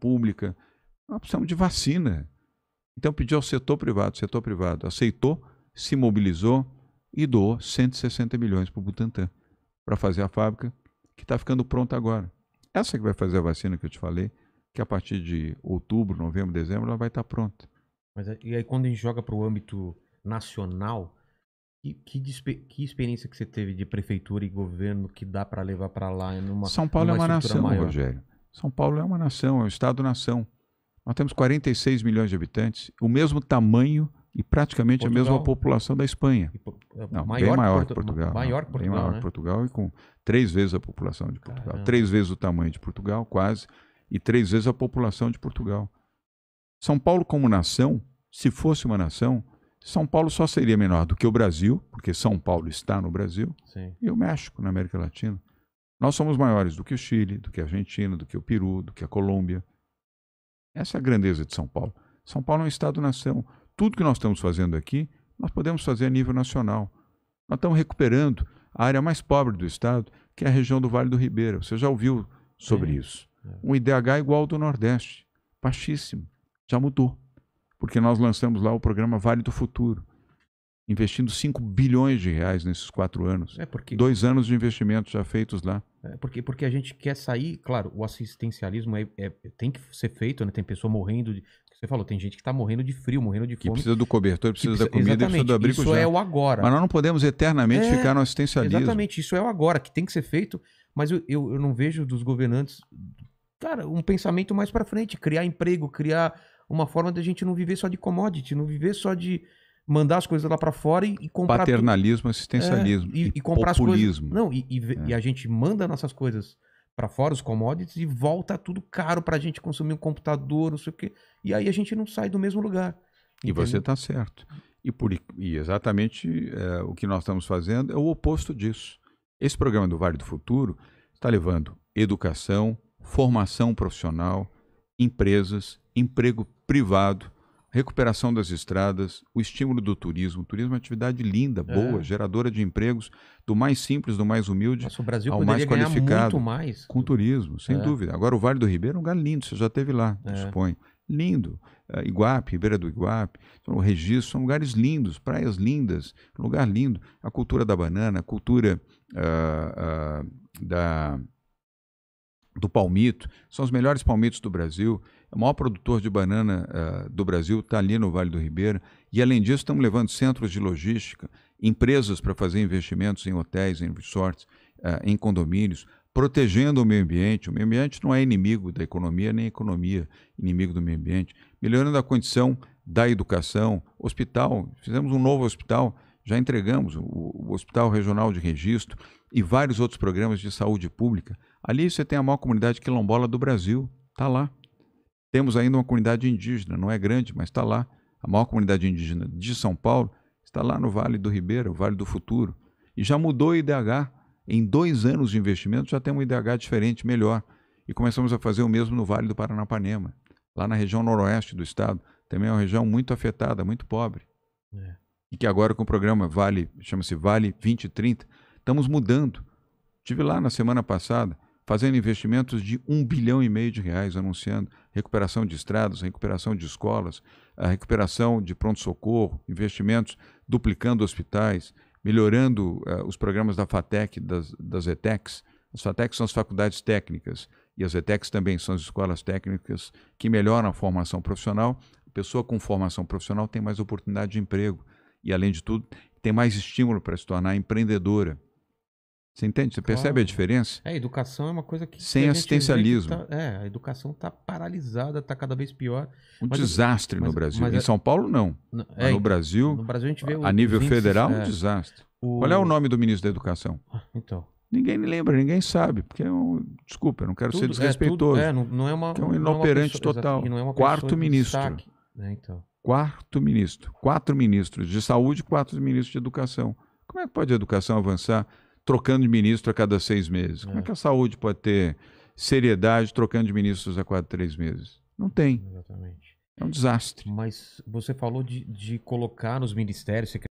pública, nós é precisamos de vacina. Então pediu ao setor privado, o setor privado aceitou, se mobilizou e doou 160 milhões para o Butantan, para fazer a fábrica que está ficando pronta agora. Essa que vai fazer a vacina que eu te falei, que a partir de outubro, novembro, dezembro, ela vai estar tá pronta. Mas e aí quando a gente joga para o âmbito nacional, que, que, que, experiência que você teve de prefeitura e governo que dá para levar para lá? Numa, São Paulo é uma nação, maior? Rogério. São Paulo é uma nação, é um Estado-nação. Nós temos 46 milhões de habitantes, o mesmo tamanho e praticamente Portugal. a mesma população da Espanha. Por, é, Não, maior bem maior que Portugal. Portugal. Maior né? que Portugal, bem maior né? Portugal e com três vezes a população de Portugal. Caramba. Três vezes o tamanho de Portugal, quase, e três vezes a população de Portugal. São Paulo como nação, se fosse uma nação, São Paulo só seria menor do que o Brasil, porque São Paulo está no Brasil, Sim. e o México na América Latina. Nós somos maiores do que o Chile, do que a Argentina, do que o Peru, do que a Colômbia. Essa é a grandeza de São Paulo. São Paulo é um Estado-nação. Tudo que nós estamos fazendo aqui, nós podemos fazer a nível nacional. Nós estamos recuperando a área mais pobre do Estado, que é a região do Vale do Ribeira. Você já ouviu sobre Sim. isso. É. Um IDH igual ao do Nordeste. Baixíssimo. Já mudou. Porque nós lançamos lá o programa Vale do Futuro investindo 5 bilhões de reais nesses quatro anos. É porque... Dois anos de investimentos já feitos lá. É porque, porque a gente quer sair, claro, o assistencialismo é, é tem que ser feito, né? Tem pessoa morrendo de. Você falou, tem gente que está morrendo de frio, morrendo de fome. Que precisa do cobertor, precisa, precisa da comida, precisa do abrigo. Isso já. é o agora. Mas nós não podemos eternamente é, ficar no assistencialismo. Exatamente, isso é o agora, que tem que ser feito, mas eu, eu, eu não vejo dos governantes, cara, um pensamento mais para frente, criar emprego, criar uma forma da gente não viver só de commodity, não viver só de mandar as coisas lá para fora e, e comprar. Paternalismo, tudo. assistencialismo. É, e, e, e, comprar populismo. as coisas. Não, e, é. a gente manda nossas coisas para fora, os commodities, e volta tudo caro para a gente consumir um computador, não sei o quê. E aí a gente não sai do mesmo lugar. E você está certo. E, por, e exatamente é, o que nós estamos fazendo é o oposto disso. Esse programa do Vale do Futuro está levando educação, formação profissional, empresas, emprego privado recuperação das estradas, o estímulo do turismo. O turismo é uma atividade linda, é. boa, é. geradora de empregos, do mais simples, do mais humilde Nossa, o Brasil ao mais qualificado. Muito mais. Com turismo, sem é. dúvida. Agora, o Vale do Ribeiro é um lugar lindo, você já esteve lá, é. suponho. Lindo. É, Iguape, Ribeira do Iguape, então, o Registro, são lugares lindos, praias lindas, lugar lindo. A cultura da banana, a cultura uh, uh, da do palmito, são os melhores palmitos do Brasil. É o maior produtor de banana uh, do Brasil está ali no Vale do Ribeira. E, além disso, estamos levando centros de logística, empresas para fazer investimentos em hotéis, em resorts, uh, em condomínios, protegendo o meio ambiente. O meio ambiente não é inimigo da economia, nem a economia inimigo do meio ambiente. Melhorando a condição da educação, hospital. Fizemos um novo hospital já entregamos o, o Hospital Regional de Registro e vários outros programas de saúde pública. Ali você tem a maior comunidade quilombola do Brasil, está lá. Temos ainda uma comunidade indígena, não é grande, mas está lá. A maior comunidade indígena de São Paulo está lá no Vale do Ribeira, o Vale do Futuro. E já mudou o IDH. Em dois anos de investimento já tem um IDH diferente, melhor. E começamos a fazer o mesmo no Vale do Paranapanema, lá na região noroeste do estado. Também é uma região muito afetada, muito pobre. É e que agora com o programa Vale, chama-se Vale 2030, estamos mudando. Tive lá na semana passada fazendo investimentos de um bilhão e meio de reais, anunciando recuperação de estradas, recuperação de escolas, a recuperação de pronto-socorro, investimentos duplicando hospitais, melhorando uh, os programas da FATEC, das, das ETECs. As FATECs são as faculdades técnicas e as ETECs também são as escolas técnicas que melhoram a formação profissional. A pessoa com formação profissional tem mais oportunidade de emprego, e, além de tudo, tem mais estímulo para se tornar empreendedora. Você entende? Você claro. percebe a diferença? É, a educação é uma coisa que. Sem que tá assistencialismo. tá, é, a educação está paralisada, está cada vez pior. Um mas, desastre mas, no Brasil. Mas, em é São Paulo, não. É, no Brasil. No Brasil a gente vê. A nível federal, é, um desastre. O... Qual é o nome do ministro da Educação? Ah, então. Ninguém lembra, ninguém sabe, porque é um. Desculpa, eu não quero tudo, ser desrespeitoso. É, tudo, é, não, não é uma. é um é inoperante pessoa, total. É Quarto ministro. Destaque, né, então quarto ministro, quatro ministros de saúde, quatro ministros de educação. Como é que pode a educação avançar trocando de ministro a cada seis meses? Como é, é que a saúde pode ter seriedade trocando de ministros a cada três meses? Não tem. Exatamente. É um desastre. Mas você falou de, de colocar nos ministérios,